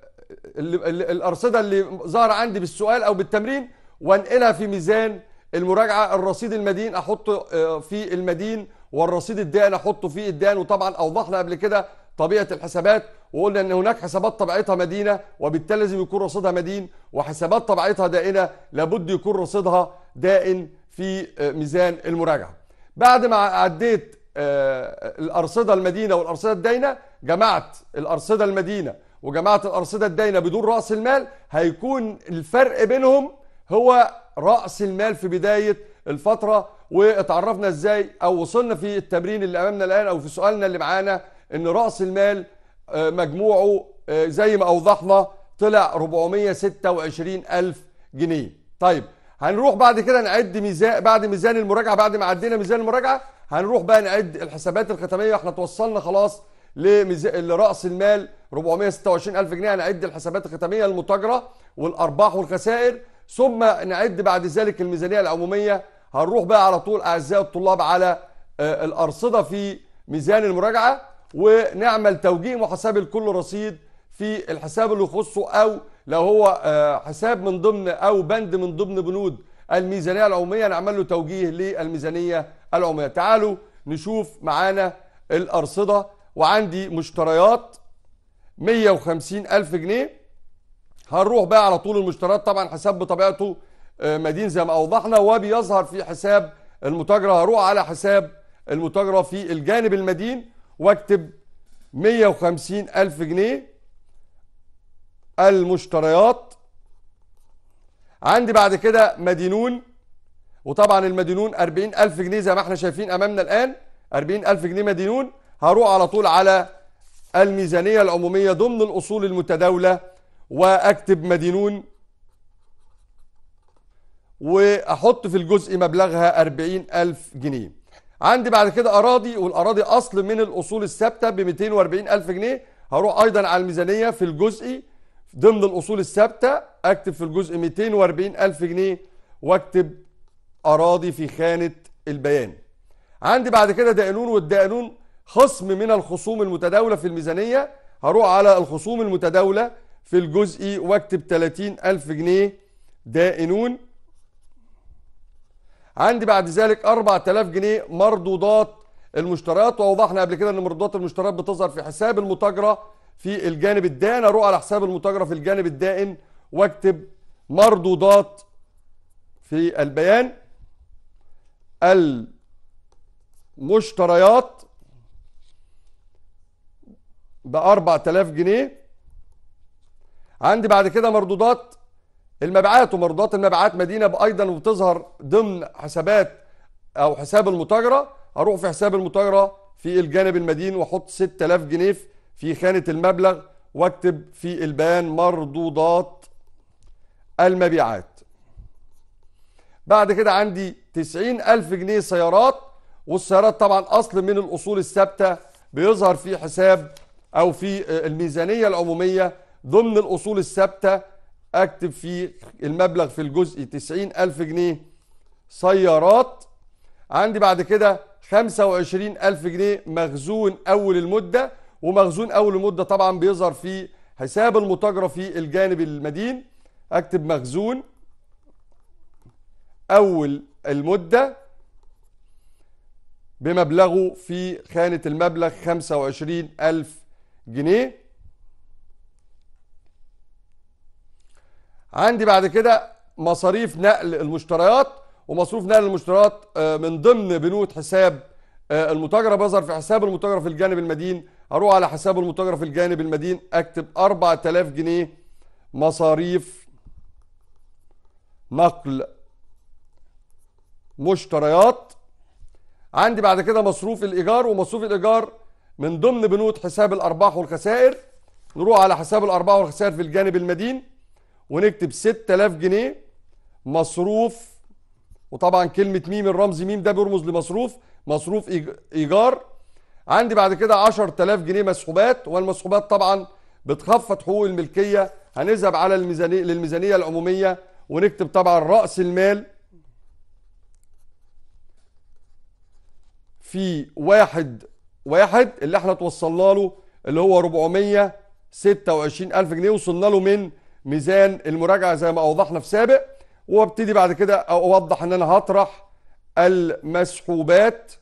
S1: الارصده اللي ظهر عندي بالسؤال او بالتمرين وانقلها في ميزان المراجعه الرصيد المدين احطه آه، في المدين والرصيد الدائن احطه في الدان وطبعا اوضحنا قبل كده طبيعه الحسابات وقلنا ان هناك حسابات طبيعتها مدينه وبالتالي لازم يكون رصيدها مدين وحسابات طبيعتها دائنه لابد يكون رصيدها دائن في آه، ميزان المراجعه. بعد ما عديت آه، الارصده المدينه والارصده الداينه جمعت الارصده المدينه وجمعت الارصده الداينه بدون راس المال هيكون الفرق بينهم هو راس المال في بدايه الفتره واتعرفنا ازاي او وصلنا في التمرين اللي امامنا الان او في سؤالنا اللي معانا ان راس المال آه، مجموعه آه، زي ما اوضحنا طلع 426 الف جنيه طيب هنروح بعد كده نعد ميزان بعد ميزان المراجعه بعد ما عدينا ميزان المراجعه هنروح بقى نعد الحسابات الختاميه احنا توصلنا خلاص لميز... لراس المال 426 الف جنيه هنعد الحسابات الختاميه المتاجره والارباح والخسائر ثم نعد بعد ذلك الميزانية العمومية هنروح بقى على طول أعزائي الطلاب على آه، الأرصدة في ميزان المراجعة ونعمل توجيه محاسبة لكل رصيد في الحساب اللي يخصه أو لو هو آه، حساب من ضمن أو بند من ضمن بنود الميزانية العمومية نعمل له توجيه للميزانية العمومية تعالوا نشوف معانا الأرصدة وعندي مشتريات 150 ألف جنيه هنروح بقى على طول المشتريات طبعا حساب بطبيعته آه، مدين زي ما اوضحنا وبيظهر في حساب المتاجره هروح على حساب المتاجره في الجانب المدين واكتب 150 ألف جنيه المشتريات عندي بعد كده مدينون وطبعا المدينون 40 ألف جنيه زي ما احنا شايفين أمامنا الآن 40 ألف جنيه مدينون هروح على طول على الميزانية العمومية ضمن الأصول المتداولة واكتب مدينون واحط في الجزء مبلغها 40000 جنيه عندي بعد كده اراضي والاراضي اصل من الاصول الثابته ب 240000 جنيه هروح ايضا على الميزانيه في الجزء ضمن الاصول الثابته اكتب في الجزء 240000 جنيه واكتب اراضي في خانه البيان عندي بعد كده دائنون والدائنون خصم من الخصوم المتداوله في الميزانيه هروح على الخصوم المتداوله في الجزئي واكتب 30000 جنيه دائنون عندي بعد ذلك 4000 جنيه مردودات المشتريات ووضحنا قبل كده ان مردودات المشتريات بتظهر في حساب المتاجره في الجانب الدائن اروح على حساب المتاجره في الجانب الدائن واكتب مردودات في البيان المشتريات ب 4000 جنيه عندي بعد كده مردودات المبيعات ومردودات المبيعات مدينه ايضا وبتظهر ضمن حسابات او حساب المتاجره اروح في حساب المتاجره في الجانب المدين واحط 6000 جنيه في خانه المبلغ واكتب في البيان مردودات المبيعات بعد كده عندي 90000 جنيه سيارات والسيارات طبعا اصل من الاصول الثابته بيظهر في حساب او في الميزانيه العموميه ضمن الأصول الثابتة أكتب في المبلغ في الجزء 90000 جنيه سيارات عندي بعد كده 25000 جنيه مخزون أول المدة ومخزون أول المدة طبعا بيظهر في حساب المتاجرة في الجانب المدين أكتب مخزون أول المدة بمبلغه في خانة المبلغ 25000 جنيه عندي بعد كده مصاريف نقل المشتريات ومصروف نقل المشتريات آه، من ضمن بنود حساب آه، المتاجره بظهر في حساب المتاجره في الجانب المدين اروح على حساب المتاجره في الجانب المدين اكتب 4000 جنيه مصاريف نقل مشتريات عندي بعد كده مصروف الايجار ومصروف الايجار من ضمن بنود حساب الارباح والخسائر نروح على حساب الارباح والخسائر في الجانب المدين ونكتب 6000 جنيه مصروف وطبعا كلمة ميم الرمز ميم ده بيرمز لمصروف مصروف إيجار عندي بعد كده 10000 جنيه مسحوبات والمسحوبات طبعا بتخفض حقوق الملكية هنذهب على الميزانية للميزانية العمومية ونكتب طبعا رأس المال في واحد واحد اللي احنا توصلنا له اللي هو 426 ألف جنيه وصلنا له من ميزان المراجعه زي ما اوضحنا في سابق وابتدي بعد كده اوضح ان انا هطرح المسحوبات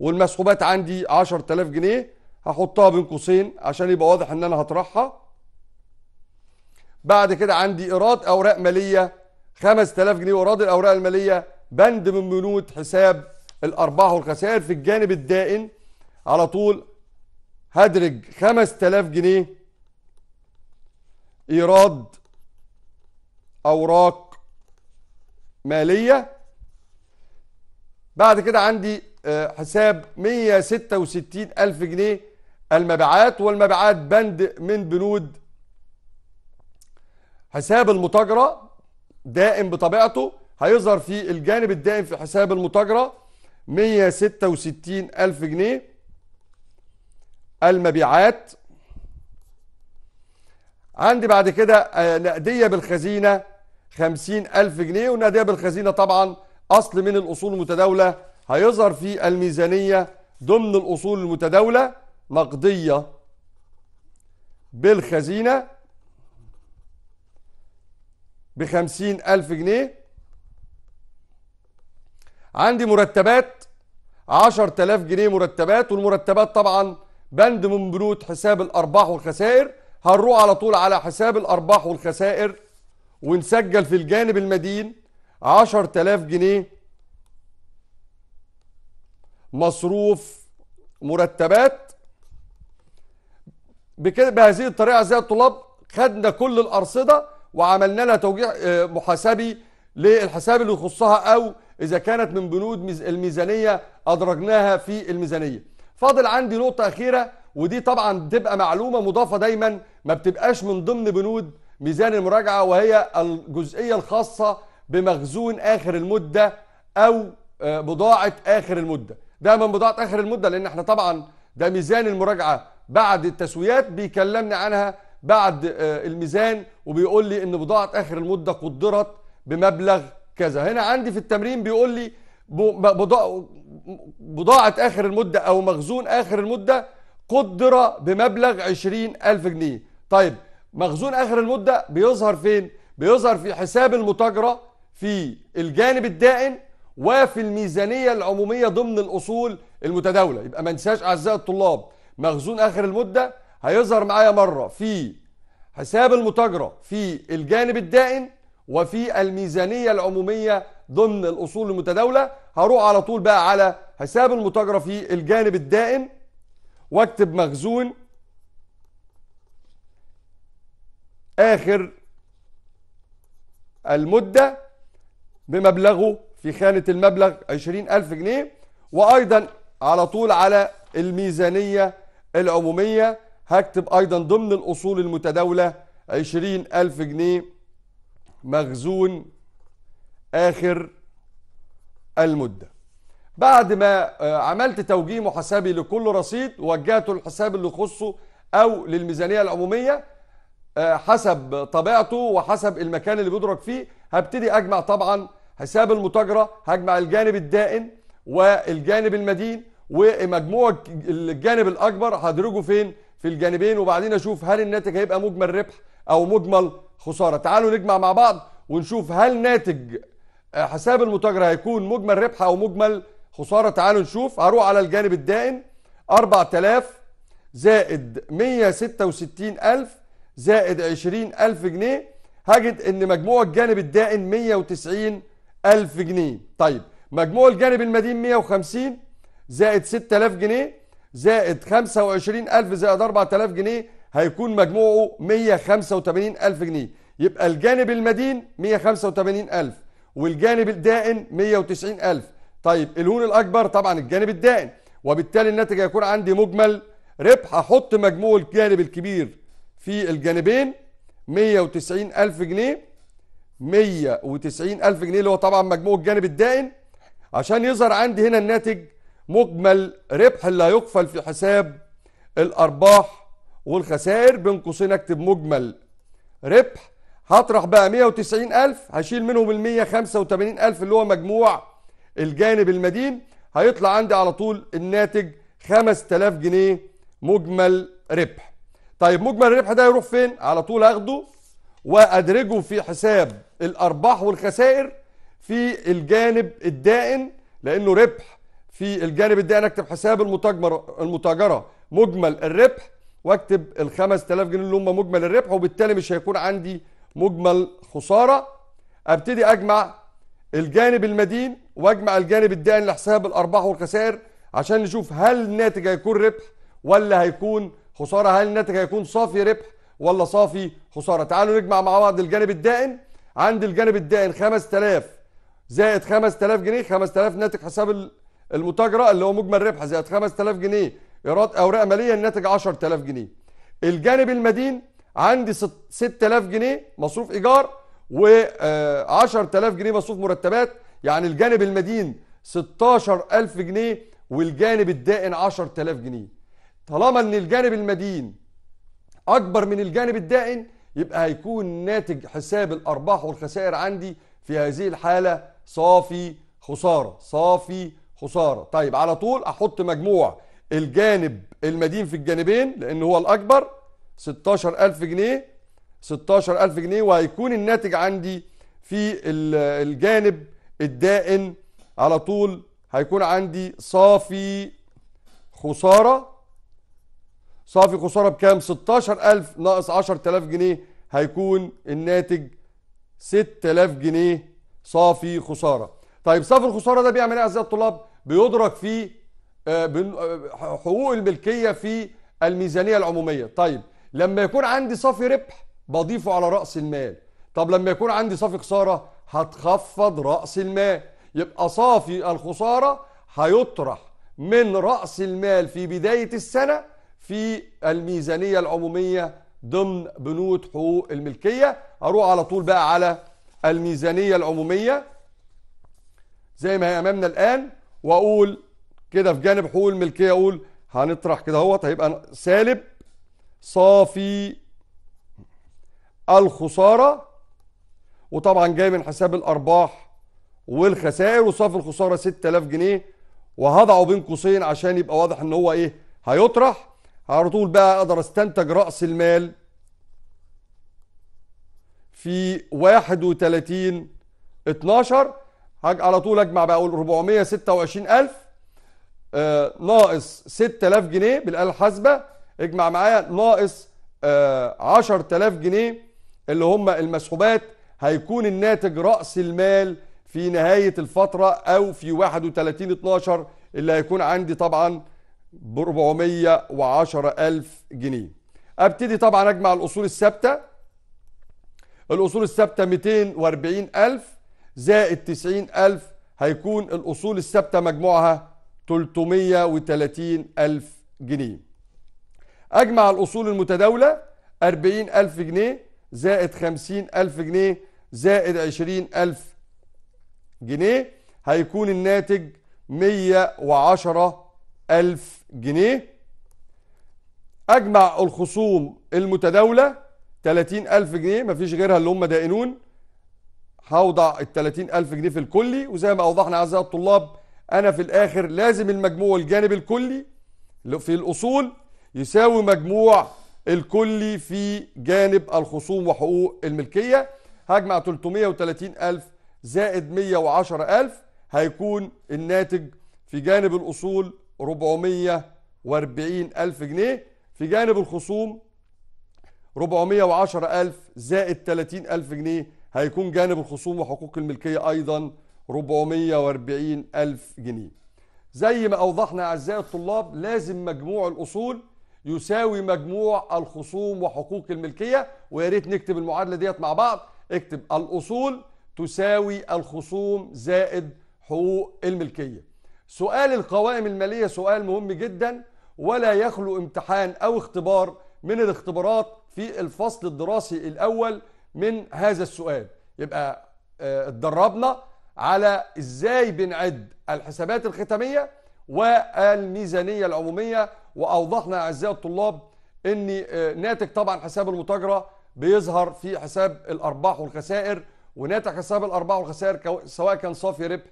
S1: والمسحوبات عندي 10000 جنيه هحطها بين قوسين عشان يبقى واضح ان انا هطرحها بعد كده عندي ايراد اوراق ماليه 5000 جنيه وايراد الاوراق الماليه بند من بنود حساب الارباح والخسائر في الجانب الدائن على طول هدرج 5000 جنيه ايراد اوراق ماليه بعد كده عندي آه، حساب 166 ألف جنيه المبيعات والمبيعات بند من بنود حساب المتاجرة دائم بطبيعته هيظهر في الجانب الدائم في حساب المتاجرة 166 ألف جنيه المبيعات عندي بعد كده آه، نقدية بالخزينة خمسين ألف جنيه والنقدية بالخزينة طبعا أصل من الأصول المتداولة هيظهر في الميزانية ضمن الأصول المتداولة نقدية بالخزينة بخمسين ألف جنيه عندي مرتبات عشر تلاف جنيه مرتبات والمرتبات طبعا بند من بنود حساب الأرباح والخسائر هنروح على طول على حساب الأرباح والخسائر ونسجل في الجانب المدين 10000 جنيه مصروف مرتبات بكده بهذه الطريقة أعزائي الطلاب خدنا كل الأرصدة وعملنا لها توجيه آه، محاسبي للحساب اللي يخصها أو إذا كانت من بنود الميزانية أدرجناها في الميزانية فاضل عندي نقطة أخيرة ودي طبعا بتبقى معلومة مضافة دايما ما بتبقاش من ضمن بنود ميزان المراجعه وهي الجزئيه الخاصه بمخزون اخر المده او آه، بضاعه اخر المده ده من بضاعه اخر المده لان احنا طبعا ده ميزان المراجعه بعد التسويات بيكلمني عنها بعد آه، الميزان وبيقول لي ان بضاعه اخر المده قدرت بمبلغ كذا هنا عندي في التمرين بيقول لي بضاعه اخر المده او مخزون اخر المده قدر بمبلغ 20000 جنيه طيب مخزون اخر المده بيظهر فين بيظهر في حساب المتاجره في الجانب الدائن وفي الميزانيه العموميه ضمن الاصول المتداوله يبقى ما ننساش اعزائي الطلاب مخزون اخر المده هيظهر معايا مره في حساب المتاجره في الجانب الدائن وفي الميزانيه العموميه ضمن الاصول المتداوله هروح على طول بقى على حساب المتاجره في الجانب الدائن واكتب مخزون آخر المدة بمبلغه في خانة المبلغ 20000 جنيه وأيضا على طول على الميزانية العمومية هكتب أيضا ضمن الأصول المتداولة 20000 جنيه مخزون آخر المدة بعد ما آه، عملت توجيه محاسبي لكل رصيد وجهته الحساب اللي يخصه أو للميزانية العمومية آه، حسب طبيعته وحسب المكان اللي بيدرج فيه هبتدي اجمع طبعا حساب المتاجره هجمع الجانب الدائن والجانب المدين ومجموع الجانب الاكبر هدرجه فين في الجانبين وبعدين اشوف هل الناتج هيبقى مجمل ربح او مجمل خساره تعالوا نجمع مع بعض ونشوف هل ناتج آه، حساب المتاجره هيكون مجمل ربح او مجمل خساره تعالوا نشوف هروح على الجانب الدائن 4000 زائد 166000 زائد 20000 جنيه هجد ان مجموع الجانب الدائن 190000 جنيه طيب مجموع الجانب المدين 150 زائد 6000 جنيه زائد 25000 زائد 4000 جنيه هيكون مجموعه 185000 جنيه يبقى الجانب المدين 185000 والجانب الدائن 190000 طيب الهون الاكبر طبعا الجانب الدائن وبالتالي الناتج هيكون عندي مجمل ربح احط مجموع الجانب الكبير في الجانبين 190 ألف جنيه 190 ألف جنيه اللي هو طبعا مجموع الجانب الدائن عشان يظهر عندي هنا الناتج مجمل ربح اللي هيقفل في حساب الأرباح والخسائر بين قوسين أكتب مجمل ربح هطرح بقى 190 ألف هشيل منهم ال 185 ألف اللي هو مجموع الجانب المدين هيطلع عندي على طول الناتج 5000 جنيه مجمل ربح طيب مجمل الربح ده يروح فين على طول اخده وادرجه في حساب الارباح والخسائر في الجانب الدائن لانه ربح في الجانب الدائن اكتب حساب المتاجره المتاجره مجمل الربح واكتب ال 5000 جنيه اللي هم مجمل الربح وبالتالي مش هيكون عندي مجمل خساره ابتدي اجمع الجانب المدين واجمع الجانب الدائن لحساب الارباح والخسائر عشان نشوف هل الناتج هيكون ربح ولا هيكون خساره هل الناتج هيكون صافي ربح ولا صافي خساره تعالوا نجمع مع بعض الجانب الدائن عند الجانب الدائن 5000 زائد 5000 جنيه 5000 ناتج حساب المتاجره اللي هو مجمل ربح زائد 5000 جنيه ايراد اوراق ماليه الناتج 10000 جنيه الجانب المدين عندي 6000 جنيه مصروف ايجار و10000 آه، جنيه مصروف مرتبات يعني الجانب المدين 16000 جنيه والجانب الدائن 10000 جنيه طالما ان الجانب المدين اكبر من الجانب الدائن يبقى هيكون ناتج حساب الارباح والخسائر عندي في هذه الحاله صافي خساره صافي خساره طيب على طول احط مجموع الجانب المدين في الجانبين لان هو الاكبر 16000 جنيه 16000 جنيه وهيكون الناتج عندي في الجانب الدائن على طول هيكون عندي صافي خساره صافي خساره بكام 16000 ناقص 10000 جنيه هيكون الناتج 6000 جنيه صافي خساره طيب صافي الخساره ده بيعمل ايه اعزائي الطلاب بيدرك في آه، آه، حقوق الملكيه في الميزانيه العموميه طيب لما يكون عندي صافي ربح بضيفه على راس المال طب لما يكون عندي صافي خساره هتخفض راس المال يبقى صافي الخساره هيطرح من راس المال في بدايه السنه في الميزانية العمومية ضمن بنود حقوق الملكية هروح على طول بقى على الميزانية العمومية زي ما هي أمامنا الآن وأقول كده في جانب حقوق الملكية أقول هنطرح كده اهوت هيبقى سالب صافي الخسارة وطبعا جاي من حساب الأرباح والخسائر وصافي الخسارة 6000 جنيه وهضعه بين قوسين عشان يبقى واضح ان هو ايه هيطرح على طول بقى اقدر استنتج راس المال في 31 12 على طول اجمع بقى اقول 426000 آه ناقص 6000 جنيه بالاله الحاسبه اجمع معايا ناقص آه 10000 جنيه اللي هم المسحوبات هيكون الناتج راس المال في نهايه الفتره او في 31 12 اللي هيكون عندي طبعا ب 410000 جنيه ابتدي طبعا اجمع الاصول الثابته الاصول الثابته 240000 زائد 90000 هيكون الاصول الثابته مجموعها 330000 جنيه اجمع الاصول المتداوله 40000 جنيه زائد 50000 جنيه زائد 20000 جنيه هيكون الناتج 110 ألف جنيه اجمع الخصوم المتداوله 30000 جنيه مفيش غيرها اللي هم دائنون هوضع ال 30000 جنيه في الكلي وزي ما اوضحنا اعزائي الطلاب انا في الاخر لازم المجموع الجانب الكلي في الاصول يساوي مجموع الكلي في جانب الخصوم وحقوق الملكيه هجمع 330000 زائد 110000 هيكون الناتج في جانب الاصول 440 ألف جنيه في جانب الخصوم 410 ألف زائد 30 ألف جنيه هيكون جانب الخصوم وحقوق الملكية أيضا 440 ألف جنيه زي ما أوضحنا أعزائي الطلاب لازم مجموع الأصول يساوي مجموع الخصوم وحقوق الملكية ويا ريت نكتب المعادلة ديت مع بعض اكتب الأصول تساوي الخصوم زائد حقوق الملكيه سؤال القوائم المالية سؤال مهم جدا ولا يخلو امتحان أو اختبار من الاختبارات في الفصل الدراسي الأول من هذا السؤال يبقى آه، اتدربنا على ازاي بنعد الحسابات الختامية والميزانية العمومية وأوضحنا أعزائي الطلاب أن آه، ناتج طبعا حساب المتاجرة بيظهر في حساب الأرباح والخسائر وناتج حساب الأرباح والخسائر سواء كان صافي ربح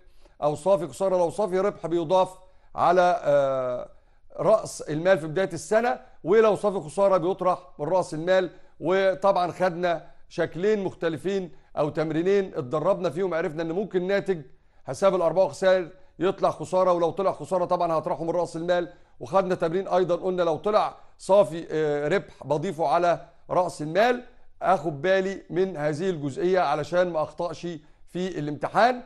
S1: صافي خساره صافي ربح بيضاف على آه، راس المال في بدايه السنه ولو صافي خساره بيطرح من راس المال وطبعا خدنا شكلين مختلفين او تمرينين اتدربنا فيهم عرفنا ان ممكن ناتج حساب الارباح وخسائر يطلع خساره ولو طلع خساره طبعا هطرحه من راس المال وخدنا تمرين ايضا قلنا لو طلع صافي آه، ربح بضيفه على راس المال اخد بالي من هذه الجزئيه علشان ما اخطاش في الامتحان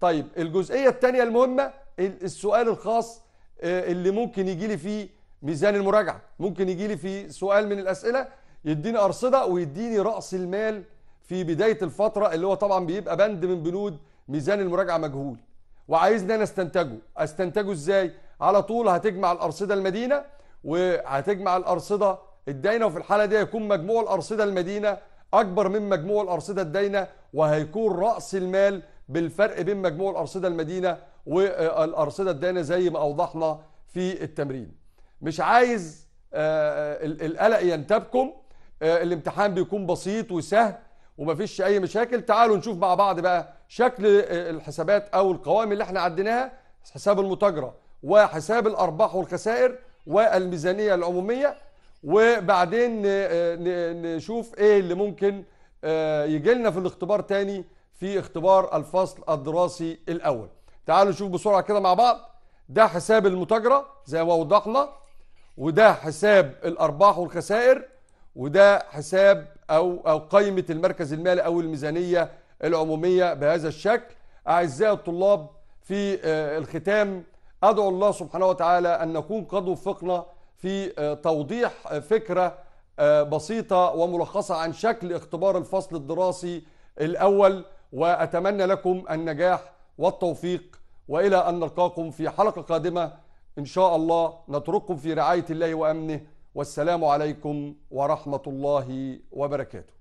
S1: طيب الجزئية الثانية المهمة السؤال الخاص آه، اللي ممكن يجي لي فيه ميزان المراجعة ممكن يجي لي فيه سؤال من الأسئلة يديني أرصدة ويديني رأس المال في بداية الفترة اللي هو طبعا بيبقى بند من بنود ميزان المراجعة مجهول وعايزني أنا استنتجه استنتجه إزاي على طول هتجمع الأرصدة المدينة وهتجمع الأرصدة الداينة وفي الحالة دي هيكون مجموع الأرصدة المدينة أكبر من مجموع الأرصدة الداينة وهيكون رأس المال بالفرق بين مجموع الأرصدة المدينة والأرصدة الدانة زي ما أوضحنا في التمرين مش عايز آه، آه، القلق ينتابكم آه، الامتحان بيكون بسيط وسهل ومفيش أي مشاكل تعالوا نشوف مع بعض بقى شكل الحسابات أو القوائم اللي احنا عديناها حساب المتاجرة وحساب الأرباح والخسائر والميزانية العمومية وبعدين نشوف ايه اللي ممكن يجي لنا في الاختبار تاني في اختبار الفصل الدراسي الأول تعالوا نشوف بسرعة كده مع بعض ده حساب المتاجرة زي ما وضحنا وده حساب الأرباح والخسائر وده حساب أو أو قائمة المركز المالي أو الميزانية العمومية بهذا الشكل أعزائي الطلاب في آه، الختام أدعو الله سبحانه وتعالى أن نكون قد وفقنا في آه، توضيح آه، فكرة بسيطة وملخصة عن شكل اختبار الفصل الدراسي الأول وأتمنى لكم النجاح والتوفيق وإلى أن نلقاكم في حلقة قادمة إن شاء الله نترككم في رعاية الله وأمنه والسلام عليكم ورحمة الله وبركاته